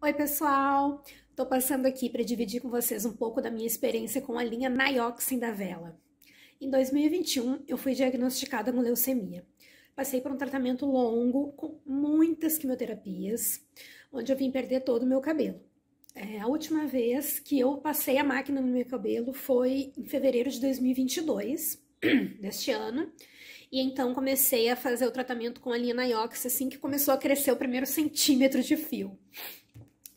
Oi, pessoal! Estou passando aqui para dividir com vocês um pouco da minha experiência com a linha Nioxin da Vela. Em 2021, eu fui diagnosticada com leucemia. Passei por um tratamento longo, com muitas quimioterapias, onde eu vim perder todo o meu cabelo. É, a última vez que eu passei a máquina no meu cabelo foi em fevereiro de 2022, deste ano, e então comecei a fazer o tratamento com a linha Nioxin assim que começou a crescer o primeiro centímetro de fio.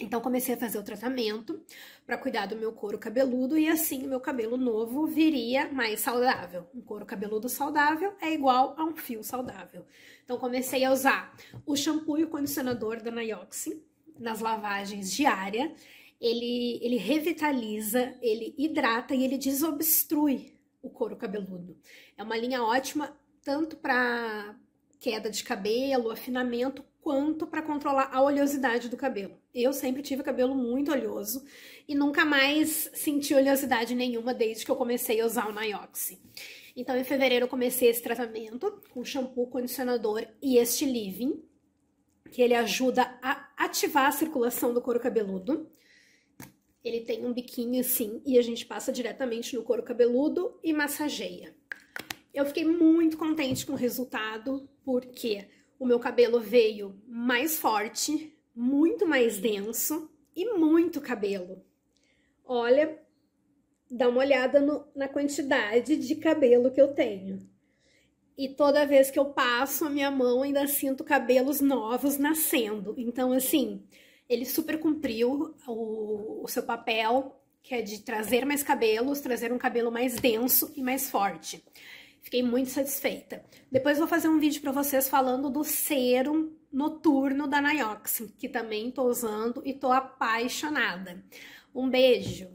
Então, comecei a fazer o tratamento para cuidar do meu couro cabeludo e assim meu cabelo novo viria mais saudável. Um couro cabeludo saudável é igual a um fio saudável. Então, comecei a usar o shampoo e o condicionador da Nioxin nas lavagens diárias. Ele, ele revitaliza, ele hidrata e ele desobstrui o couro cabeludo. É uma linha ótima tanto para queda de cabelo, afinamento, quanto para controlar a oleosidade do cabelo. Eu sempre tive cabelo muito oleoso e nunca mais senti oleosidade nenhuma desde que eu comecei a usar o Nioxi. Então, em fevereiro, eu comecei esse tratamento com shampoo, condicionador e este living, que ele ajuda a ativar a circulação do couro cabeludo. Ele tem um biquinho assim e a gente passa diretamente no couro cabeludo e massageia. Eu fiquei muito contente com o resultado, porque o meu cabelo veio mais forte, muito mais denso e muito cabelo. Olha, dá uma olhada no, na quantidade de cabelo que eu tenho. E toda vez que eu passo a minha mão, ainda sinto cabelos novos nascendo. Então, assim, ele super cumpriu o, o seu papel, que é de trazer mais cabelos, trazer um cabelo mais denso e mais forte. Fiquei muito satisfeita. Depois vou fazer um vídeo para vocês falando do serum noturno da Nioxin, que também tô usando e tô apaixonada. Um beijo!